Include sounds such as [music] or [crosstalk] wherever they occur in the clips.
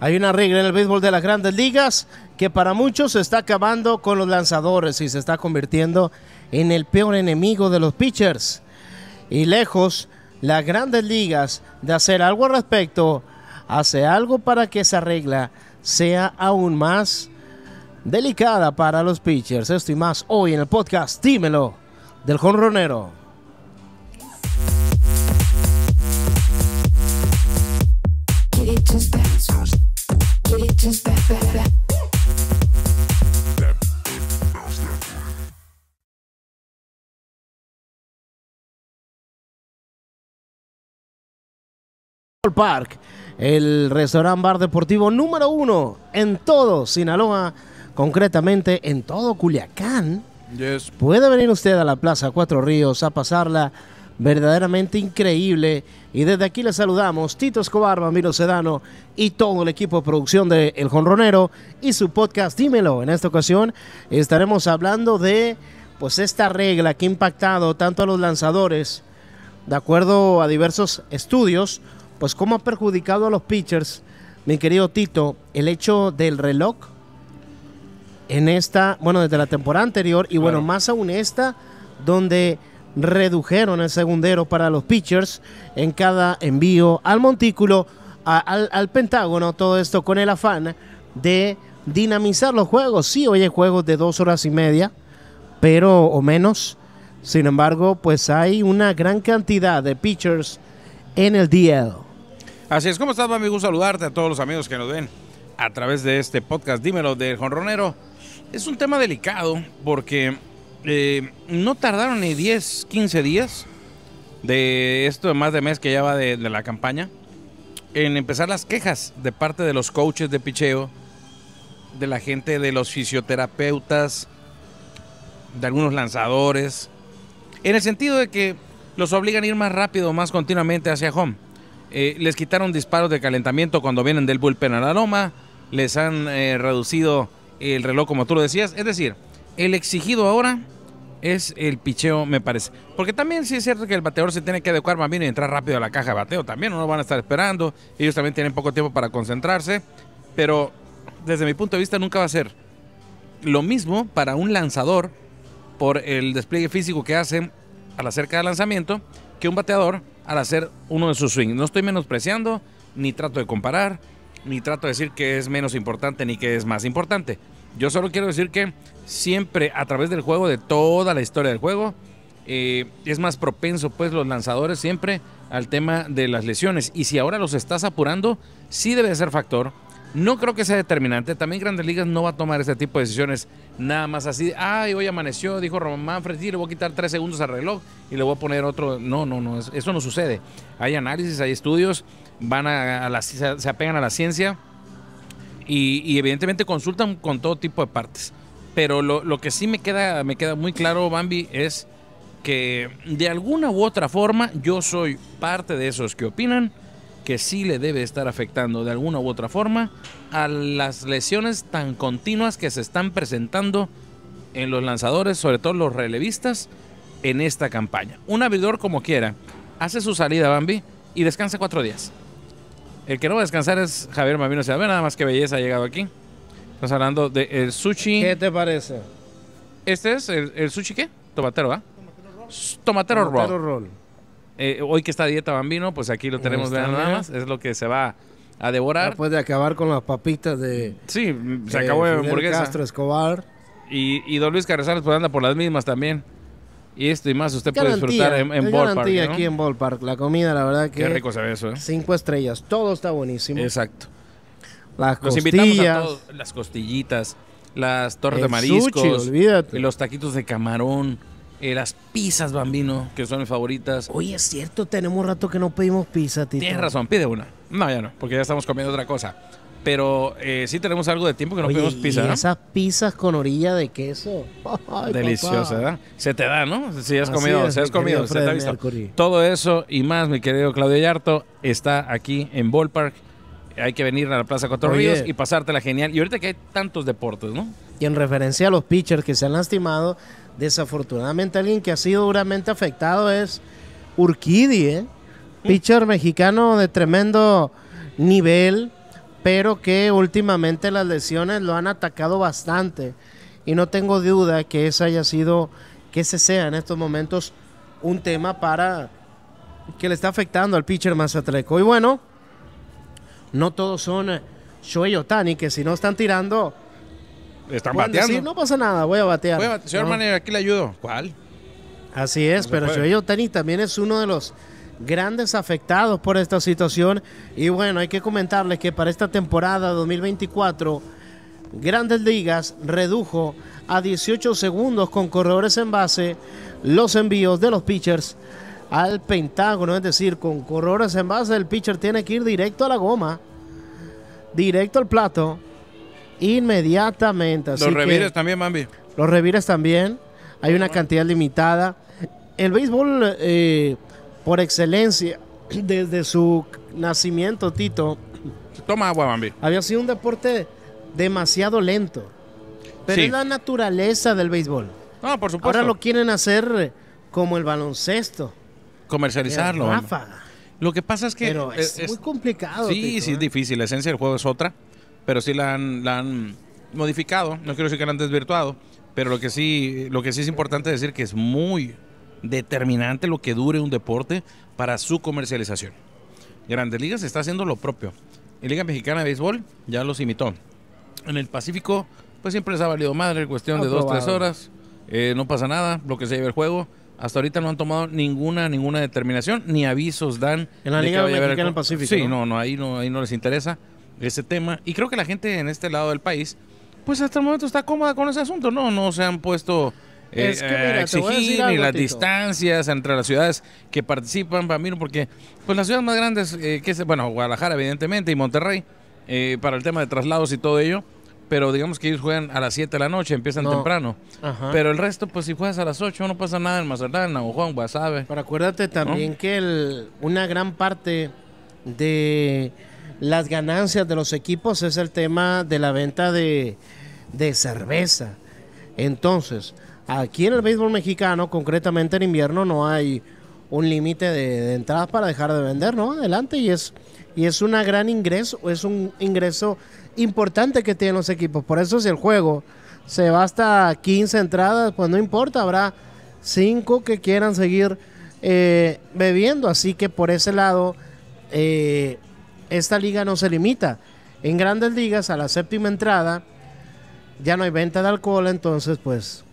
Hay una regla en el béisbol de las grandes ligas que para muchos se está acabando con los lanzadores y se está convirtiendo en el peor enemigo de los pitchers. Y lejos, las grandes ligas de hacer algo al respecto, hace algo para que esa regla sea aún más delicada para los pitchers. Esto y más hoy en el podcast, dímelo, del jonronero. Park, el restaurante bar deportivo número uno en todo Sinaloa, concretamente en todo Culiacán. Puede venir usted a la Plaza Cuatro Ríos a pasarla verdaderamente increíble. Y desde aquí le saludamos Tito Escobar, Milo Sedano y todo el equipo de producción de El Jonronero y su podcast Dímelo. En esta ocasión estaremos hablando de pues esta regla que ha impactado tanto a los lanzadores, de acuerdo a diversos estudios, pues cómo ha perjudicado a los pitchers, mi querido Tito, el hecho del reloj en esta, bueno, desde la temporada anterior y bueno, más aún esta, donde redujeron el segundero para los pitchers en cada envío al montículo, al, al, Pentágono, todo esto con el afán de dinamizar los juegos. Sí, hoy hay juegos de dos horas y media, pero o menos. Sin embargo, pues hay una gran cantidad de pitchers en el DL. Así es, ¿cómo estás, amigo? saludarte a todos los amigos que nos ven a través de este podcast. Dímelo del Jonronero. Es un tema delicado porque eh, no tardaron ni 10, 15 días de esto de más de mes que ya va de, de la campaña en empezar las quejas de parte de los coaches de picheo, de la gente, de los fisioterapeutas, de algunos lanzadores, en el sentido de que los obligan a ir más rápido, más continuamente hacia home. Eh, les quitaron disparos de calentamiento cuando vienen del bullpen a la loma, les han eh, reducido el reloj como tú lo decías. Es decir, el exigido ahora es el picheo, me parece. Porque también sí es cierto que el bateador se tiene que adecuar más bien y entrar rápido a la caja de bateo. También no van a estar esperando. Ellos también tienen poco tiempo para concentrarse. Pero desde mi punto de vista nunca va a ser lo mismo para un lanzador por el despliegue físico que hacen al la cerca del lanzamiento que un bateador al hacer uno de sus swings. No estoy menospreciando, ni trato de comparar, ni trato de decir que es menos importante ni que es más importante. Yo solo quiero decir que siempre a través del juego, de toda la historia del juego, eh, es más propenso pues los lanzadores siempre al tema de las lesiones. Y si ahora los estás apurando, sí debe ser factor no creo que sea determinante. También Grandes Ligas no va a tomar ese tipo de decisiones nada más así. Ay, hoy amaneció, dijo Roman Manfred, le voy a quitar tres segundos al reloj y le voy a poner otro. No, no, no, eso no sucede. Hay análisis, hay estudios, van a, se apegan a la ciencia y, evidentemente consultan con todo tipo de partes. Pero lo, lo que sí me queda, me queda muy claro, Bambi, es que de alguna u otra forma yo soy parte de esos que opinan que sí le debe estar afectando de alguna u otra forma a las lesiones tan continuas que se están presentando en los lanzadores, sobre todo los relevistas, en esta campaña. Un abridor como quiera hace su salida Bambi y descansa cuatro días. El que no va a descansar es Javier Mavino Se sea, nada más que belleza ha llegado aquí. Estamos hablando de el sushi. ¿Qué te parece? Este es el, sushi qué? Tomatero, ¿ah? Tomatero roll. Tomatero roll. Eh, hoy que está dieta bambino, pues aquí lo tenemos de nada más. Es lo que se va a devorar. Después de acabar con las papitas de. Sí, se acabó de hamburguesa. Castro Escobar. Y, don Luis Carrizales pues anda por las mismas también. Y esto y más usted puede disfrutar en, en Ballpark. aquí en Ballpark. La comida, la verdad que. Qué rico se ve eso, ¿eh? Cinco estrellas. Todo está buenísimo. Exacto. Las Los costillas. las costillitas, las torres de mariscos. los taquitos de camarón las pizzas, bambino, que son mis favoritas. Oye, es cierto, tenemos rato que no pedimos pizza, Tito. Tienes razón, pide una. No, ya no, porque ya estamos comiendo otra cosa. Pero eh, sí tenemos algo de tiempo que no pedimos pizza. ¿y esas pizzas con orilla de queso. [laughs] Deliciosa, ¿verdad? Se te da, ¿no? Si has comido, si has comido, se te ha visto. Todo eso y más, mi querido Claudio Yarto, está aquí en Ballpark. Hay que venir a la Plaza Cuatro Ríos y pasártela genial. Y ahorita que hay tantos deportes, ¿no? Y en referencia a los pitchers que se han lastimado, Desafortunadamente alguien que ha sido duramente afectado es Urquidi, ¿eh? pitcher mexicano de tremendo nivel, pero que últimamente las lesiones lo han atacado bastante. Y no tengo duda que ese haya sido, que ese sea en estos momentos un tema para que le está afectando al pitcher Mazatleco. Y bueno, no todos son Shoei Otani, que si no están tirando están bateando. no pasa nada, voy a batear. Voy señor aquí le ayudo. ¿Cuál? Así es, pero yo Otani también es uno de los grandes afectados por esta situación. Y bueno, hay que comentarles que para esta temporada 2024, Grandes Ligas redujo a 18 segundos con corredores en base los envíos de los pitchers al Pentágono. Es decir, con corredores en base, el pitcher tiene que ir directo a la goma, directo al plato inmediatamente. Así los revires también, Bambi. Los revires también. Hay una cantidad limitada. El béisbol, eh, por excelencia, [clears throat] desde su nacimiento, Tito. Toma agua, Bambi. Había sido un deporte demasiado lento. Pero es la naturaleza del béisbol. No, por supuesto. Ahora lo quieren hacer como el baloncesto. Comercializarlo. Eh, lo que pasa es que. Pero es, muy complicado. Sí, sí, es ¿eh? difícil. La esencia del juego es otra pero sí la han, modificado, no quiero decir que la han desvirtuado, pero lo que sí, lo que sí es importante decir que es muy determinante lo que dure un deporte para su comercialización. Grandes Ligas está haciendo lo propio. En Liga Mexicana de Béisbol ya los imitó. En el Pacífico, pues siempre les ha valido madre, cuestión de dos, tres horas, eh, no pasa nada, lo que se lleve el juego. Hasta ahorita no han tomado ninguna ninguna determinación, ni avisos dan. En la Liga Mexicana del Pacífico. Sí, no, no, ahí no, ahí no les interesa ese tema. Y creo que la gente en este lado del país, pues hasta el momento está cómoda con ese asunto, ¿no? No se han puesto eh, exigir ni las distancias entre las ciudades que participan, para mí, porque pues las ciudades más grandes, eh, que es, bueno, Guadalajara evidentemente y Monterrey, eh, para el tema de traslados y todo ello, pero digamos que ellos juegan a las 7 de la noche, empiezan temprano. Pero el resto, pues si juegas a las 8, no pasa nada en Mazatlán, o Juan Guasave. Pero acuérdate también que el, una gran parte de las ganancias de los equipos es el tema de la venta de, cerveza. Entonces, aquí en el béisbol mexicano, concretamente en invierno, no hay un límite de, entradas para dejar de vender, ¿no? Adelante y es y es gran ingreso, es un ingreso importante que tienen los equipos. Por eso si el juego se va hasta 15 entradas, pues no importa, habrá 5 que quieran seguir eh, bebiendo. Así que por ese lado, eh, esta liga no se limita. En grandes ligas, a la séptima entrada, ya no hay venta de alcohol, entonces pues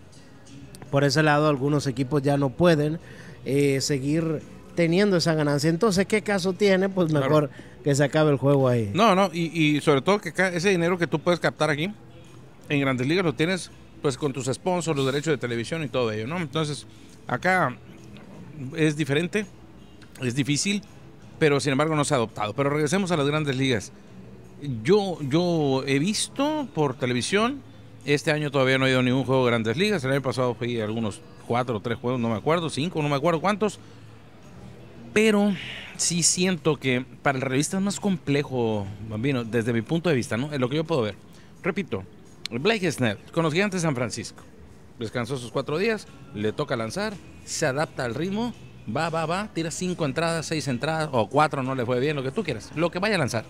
por ese lado algunos equipos ya no pueden eh, seguir teniendo esa ganancia. Entonces, ¿qué caso tiene? Pues mejor que se acabe el juego ahí. No, no, y, sobre todo que ese dinero que tú puedes captar aquí, en grandes ligas lo tienes pues con tus sponsors, los derechos de televisión y todo ello, ¿no? Entonces, acá es diferente, es difícil pero sin embargo no se ha adoptado. Pero regresemos a las grandes ligas. Yo, yo he visto por televisión, este año todavía no he ido a ningún juego de grandes ligas, el año pasado fui a algunos cuatro o tres juegos, no me acuerdo, cinco, no me acuerdo cuántos, pero sí siento que para el revista es más complejo, Bambino, desde mi punto de vista, ¿no? Es lo que yo puedo ver. Repito, Blake Snell con los Gigantes de San Francisco. Descansó sus cuatro días, le toca lanzar, se adapta al ritmo Va, va, va, tira cinco entradas, seis entradas o cuatro, no le fue bien, lo que tú quieras, lo que vaya a lanzar.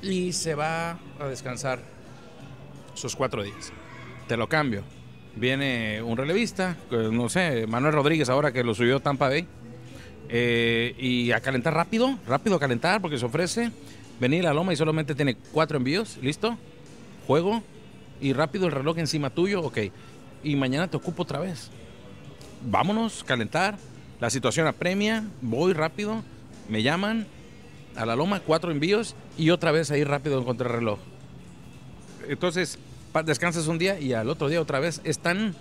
Y se va a descansar sus cuatro días. Te lo cambio. Viene un relevista, no sé, Manuel Rodríguez ahora que lo subió Tampa Bay. Eh, y a calentar rápido, rápido a calentar porque se ofrece venir a la loma y solamente tiene cuatro envíos, listo, juego y rápido el reloj encima tuyo, ok. Y mañana te ocupo otra vez vámonos, calentar. La situación apremia, voy rápido, me llaman a la loma, cuatro envíos y otra vez ahí rápido en contrarreloj. Entonces, descansas un día y al otro día otra vez están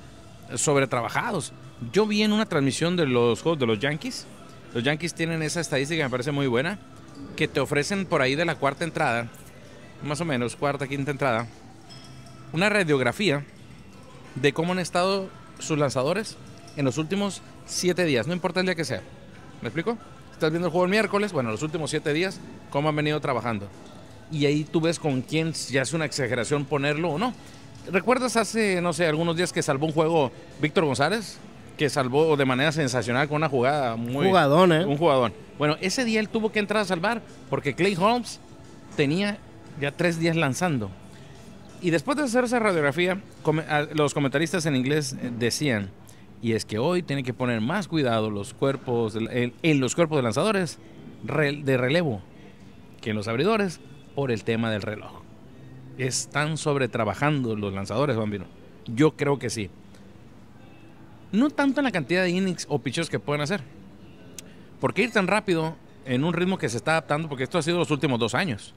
sobretrabajados. Yo vi en una transmisión de los juegos de los Yankees, los Yankees tienen esa estadística que me parece muy buena, que te ofrecen por ahí de la cuarta entrada, más o menos, cuarta, quinta entrada, una radiografía de cómo han estado sus lanzadores en los últimos siete días, no importa el día que sea. ¿Me explico? Estás viendo el juego el miércoles, bueno, los últimos siete días, cómo han venido trabajando. Y ahí tú ves con quién ya es una exageración ponerlo o no. ¿Recuerdas hace, no sé, algunos días que salvó un juego Víctor González? Que salvó de manera sensacional con una jugada muy. Jugadón, ¿eh? Un jugador. Bueno, ese día él tuvo que entrar a salvar porque Clay Holmes tenía ya tres días lanzando. Y después de hacer esa radiografía, los comentaristas en inglés eh, decían y es que hoy tienen que poner más cuidado los cuerpos en, los cuerpos de lanzadores de relevo que en los abridores por el tema del reloj. Están sobretrabajando los lanzadores, Bambino. Yo creo que sí. No tanto en la cantidad de innings o pitchers que pueden hacer. Porque ir tan rápido en un ritmo que se está adaptando, porque esto ha sido los últimos dos años.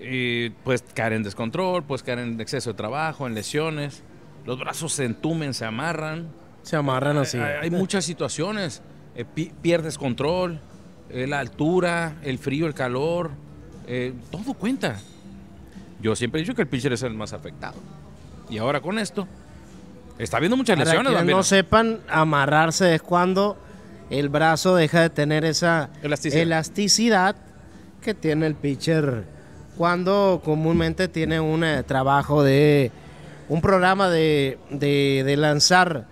Y pues caer en descontrol, pues caer en exceso de trabajo, en lesiones. Los brazos se entumen, se amarran se amarran eh, así. Eh, hay, muchas situaciones. Eh, pierdes control, la altura, el frío, el calor, todo cuenta. Yo siempre he dicho que el pitcher es el más afectado. Y ahora con esto, está habiendo muchas lesiones. que no sepan, amarrarse es cuando el brazo deja de tener esa elasticidad, que tiene el pitcher cuando comúnmente tiene un trabajo de un programa de, de lanzar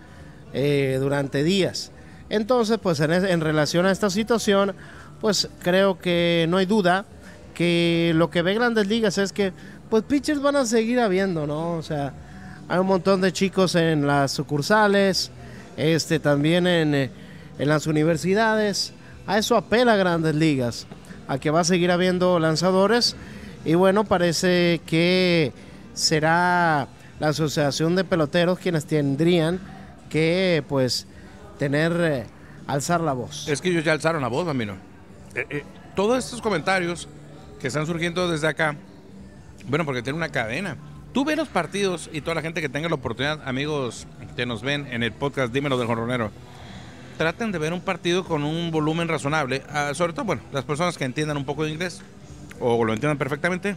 eh, durante días. Entonces, pues en, relación a esta situación, pues creo que no hay duda que lo que ve Grandes Ligas es que pues pitchers van a seguir habiendo, ¿no? O sea, hay un montón de chicos en las sucursales, este también en, eh, en las universidades. A eso apela Grandes Ligas, a que va a seguir habiendo lanzadores y bueno, parece que será la Asociación de Peloteros quienes tendrían que pues tener, eh, alzar la voz. Es que ellos ya alzaron la voz, bambino. Eh, eh, todos estos comentarios que están surgiendo desde acá, bueno, porque tiene una cadena. Tú ves los partidos y toda la gente que tenga la oportunidad, amigos que nos ven en el podcast Dímelo del Jorronero, traten de ver un partido con un volumen razonable, ah, sobre todo, bueno, las personas que entiendan un poco de inglés o lo entiendan perfectamente,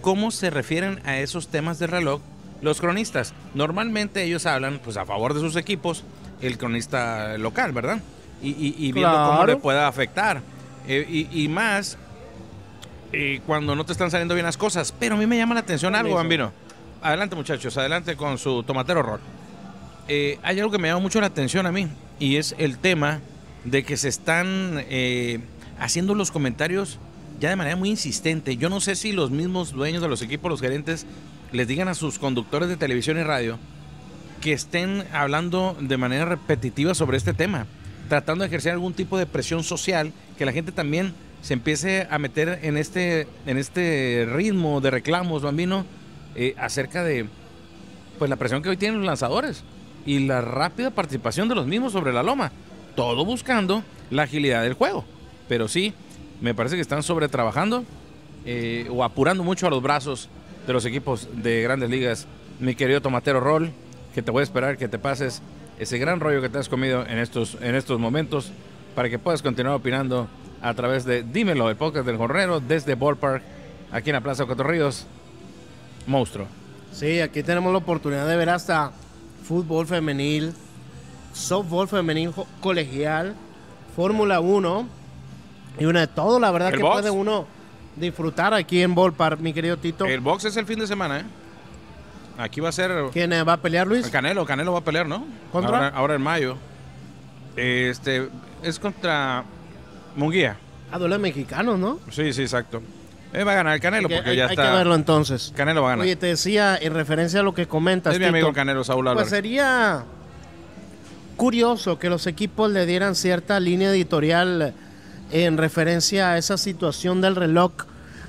cómo se refieren a esos temas de reloj los cronistas. Normalmente ellos hablan pues a favor de sus equipos, el cronista local, ¿verdad? Y, viendo cómo le pueda afectar. Eh, y, más eh, cuando no te están saliendo bien las cosas. Pero a mí me llama la atención algo, Bambino. Adelante muchachos, adelante con su tomatero rol. Eh, hay algo que me llama mucho la atención a mí y es el tema de que se están haciendo los comentarios ya de manera muy insistente. Yo no sé si los mismos dueños de los equipos, los gerentes, les digan a sus conductores de televisión y radio que estén hablando de manera repetitiva sobre este tema, tratando de ejercer algún tipo de presión social, que la gente también se empiece a meter en este, en este ritmo de reclamos, bambino, eh, acerca de pues la presión que hoy tienen los lanzadores y la rápida participación de los mismos sobre la loma, todo buscando la agilidad del juego. Pero sí, me parece que están sobre trabajando eh, o apurando mucho a los brazos de los equipos de grandes ligas, mi querido Tomatero Roll, que te voy a esperar que te pases ese gran rollo que te has comido en estos, en estos momentos para que puedas continuar opinando a través de Dímelo, el podcast del Jornero desde Ballpark, aquí en la Plaza Cotorríos. Monstruo. Sí, aquí tenemos la oportunidad de ver hasta fútbol femenil, softball femenil colegial, Fórmula 1 y una de todo, la verdad que puede uno disfrutar aquí en Ballpark, mi querido Tito. El box es el fin de semana, ¿eh? Aquí va a ser. ¿Quién eh, va a pelear, Luis? Canelo, Canelo va a pelear, ¿no? ¿Contra? Ahora, en mayo. Este es contra Munguía. Ah, a duelo mexicano, ¿no? Sí, sí, exacto. Eh, va a ganar el Canelo porque ya está. Hay que verlo entonces. Canelo va a ganar. Oye, te decía en referencia a lo que comentas. Es mi amigo Canelo Saúl Pues sería curioso que los equipos le dieran cierta línea editorial en referencia a esa situación del reloj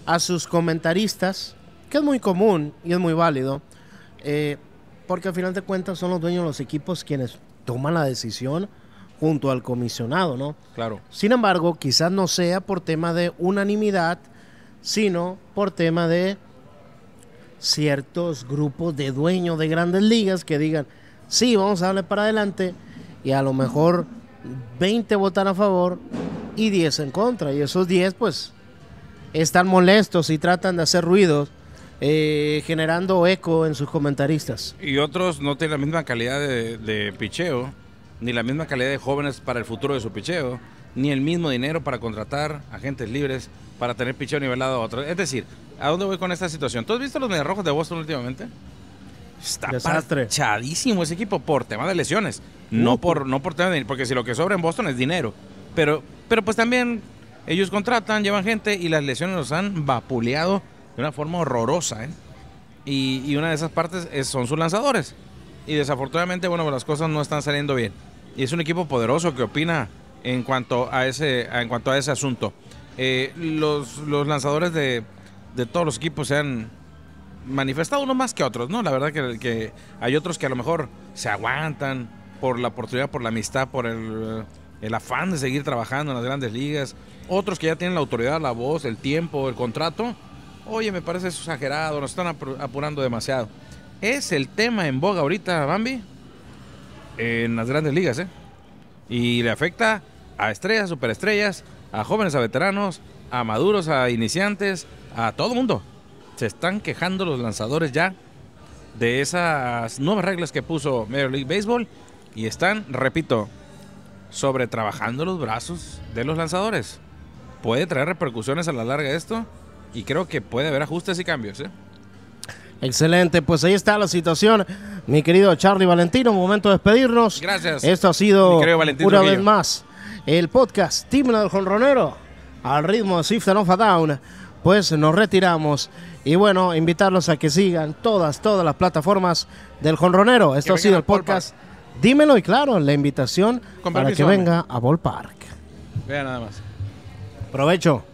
a sus comentaristas, que es muy común y es muy válido, eh, porque al final de cuentas son los dueños de los equipos quienes toman la decisión junto al comisionado, ¿no? Claro. Sin embargo, quizás no sea por tema de unanimidad, sino por tema de ciertos grupos de dueños de grandes ligas que digan, sí, vamos a darle para adelante, y a lo mejor 20 votan a favor, y 10 en contra. Y esos 10 pues están molestos y tratan de hacer ruido eh, generando eco en sus comentaristas. Y otros no tienen la misma calidad de, picheo, ni la misma calidad de jóvenes para el futuro de su picheo, ni el mismo dinero para contratar agentes libres para tener picheo nivelado a otros. Es decir, ¿a dónde voy con esta situación? ¿Tú has visto los mediarrojos de Boston últimamente? Está Desastre. ese equipo por tema de lesiones, no por no por tema de porque si lo que sobra en Boston es dinero pero, pero pues también ellos contratan, llevan gente y las lesiones los han vapuleado de una forma horrorosa. ¿eh? Y, y, una de esas partes son sus lanzadores. Y desafortunadamente, bueno, pues las cosas no están saliendo bien. Y es un equipo poderoso que opina en cuanto a ese, en cuanto a ese asunto. Eh, los, lanzadores de, todos los equipos se han manifestado unos más que otros, ¿no? La verdad que, que hay otros que a lo mejor se aguantan por la oportunidad, por la amistad, por el el afán de seguir trabajando en las grandes ligas, otros que ya tienen la autoridad, la voz, el tiempo, el contrato. Oye, me parece exagerado, nos están apurando demasiado. ¿Es el tema en boga ahorita, Bambi? En las grandes ligas, ¿eh? Y le afecta a estrellas, superestrellas, a jóvenes, a veteranos, a maduros, a iniciantes, a todo mundo. Se están quejando los lanzadores ya de esas nuevas reglas que puso Major League Baseball y están, repito, sobre trabajando los brazos de los lanzadores. Puede traer repercusiones a la larga esto y creo que puede haber ajustes y cambios. ¿eh? Excelente, pues ahí está la situación, mi querido Charlie Valentino. Un Momento de despedirnos. Gracias. Esto ha sido una vez más el podcast Timna del Jonronero al ritmo de and Off a Down. Pues nos retiramos y bueno, invitarlos a que sigan todas, todas las plataformas del Jonronero. Esto ha sido el podcast. Dímelo y claro, la invitación para que venga a Ball Park. Vea nada más. Provecho.